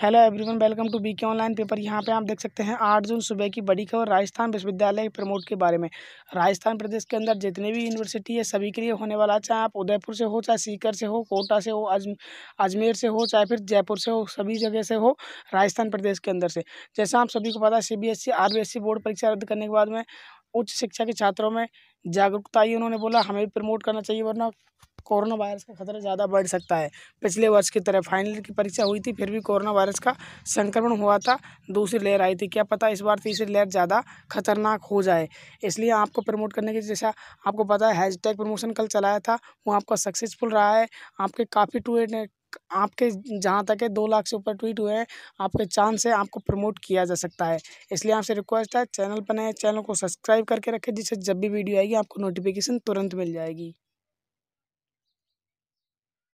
hello everyone welcome to BK online paper यहाँ पे आप देख सकते हैं आठ जून सुबह की बड़ी खबर राजस्थान विश्वविद्यालय के प्रमोट के बारे में राजस्थान प्रदेश के अंदर जितने भी यूनिवर्सिटी है सभी के लिए होने वाला चाहे आप उदयपुर से हो चाहे सीकर से हो कोटा से हो अजमेर से हो चाहे फिर जयपुर से हो सभी जगह से हो राजस्थान प्रदेश के अंदर से जैसा आप सभी को पता है सी बी एस बोर्ड परीक्षा रद्द करने के बाद में उच्च शिक्षा के छात्रों में जागरूकता आई उन्होंने बोला हमें भी प्रमोट करना चाहिए वरना कोरोना वायरस का खतरा ज़्यादा बढ़ सकता है पिछले वर्ष की तरह फाइनल ईयर की परीक्षा हुई थी फिर भी कोरोना वायरस का संक्रमण हुआ था दूसरी लहर आई थी क्या पता इस बार तीसरी लहर ज़्यादा खतरनाक हो जाए इसलिए आपको प्रमोट करने के जैसा आपको पता है हैशटैग प्रमोशन कल चलाया था वो आपका सक्सेसफुल रहा है आपके काफ़ी टूट आपके जहाँ तक है दो लाख से ऊपर ट्वीट हुए हैं आपके चांस है आपको प्रमोट किया जा सकता है इसलिए आपसे रिक्वेस्ट है चैनल पर नए चैनल को सब्सक्राइब करके रखें जिससे जब भी वीडियो आएगी आपको नोटिफिकेशन तुरंत मिल जाएगी